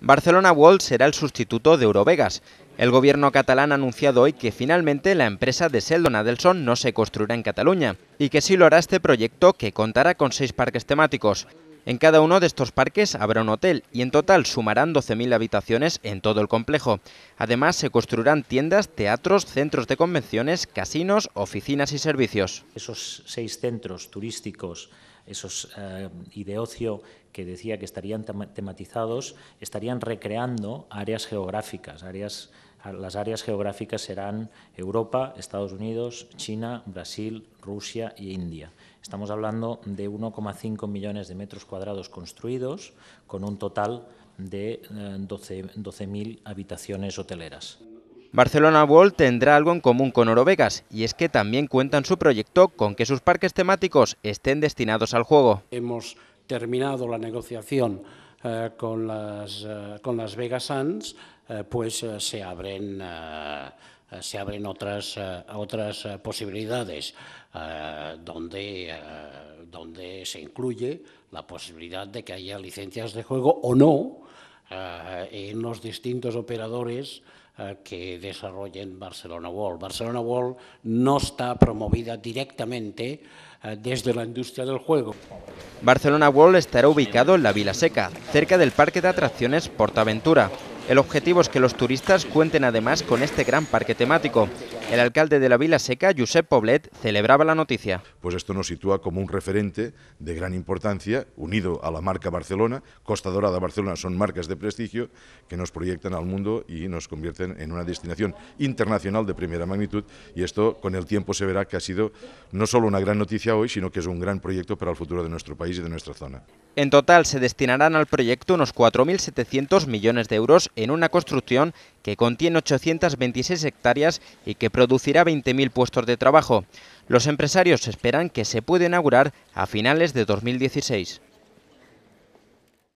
Barcelona World será el sustituto de Eurovegas. El gobierno catalán ha anunciado hoy que finalmente la empresa de Sheldon Adelson no se construirá en Cataluña y que sí lo hará este proyecto que contará con seis parques temáticos. En cada uno de estos parques habrá un hotel y en total sumarán 12.000 habitaciones en todo el complejo. Además, se construirán tiendas, teatros, centros de convenciones, casinos, oficinas y servicios. Esos seis centros turísticos esos, eh, y de ocio que decía que estarían tematizados, estarían recreando áreas geográficas, áreas las áreas geográficas serán Europa, Estados Unidos, China, Brasil, Rusia e India. Estamos hablando de 1,5 millones de metros cuadrados construidos con un total de 12.000 eh, habitaciones hoteleras. Barcelona World tendrá algo en común con Vegas y es que también cuentan su proyecto con que sus parques temáticos estén destinados al juego. Hemos terminado la negociación eh, con, las, eh, Vegas Sands, eh, pues se abren otras, otras posibilidades, donde, donde se incluye la posibilidad de que haya licencias de juego o no en los distintos operadores eh, que desarrollen Barcelona Wall. Barcelona Wall no está promovida directamente eh, desde la industria del juego. Barcelona Wall estará ubicado en la Vila Seca, cerca del parque de atracciones Portaventura. El objetivo es que los turistas cuenten además con este gran parque temático. El alcalde de la Vila Seca, Josep Poblet, celebraba la noticia. Pues esto nos sitúa como un referente de gran importancia, unido a la marca Barcelona. Costa Dorada, Barcelona son marcas de prestigio que nos proyectan al mundo y nos convierten en una destinación internacional de primera magnitud. Y esto con el tiempo se verá que ha sido no solo una gran noticia hoy, sino que es un gran proyecto para el futuro de nuestro país y de nuestra zona. En total se destinarán al proyecto unos 4.700 millones de euros en una construcción que contiene 826 hectáreas y que producirá 20.000 puestos de trabajo. Los empresarios esperan que se pueda inaugurar a finales de 2016.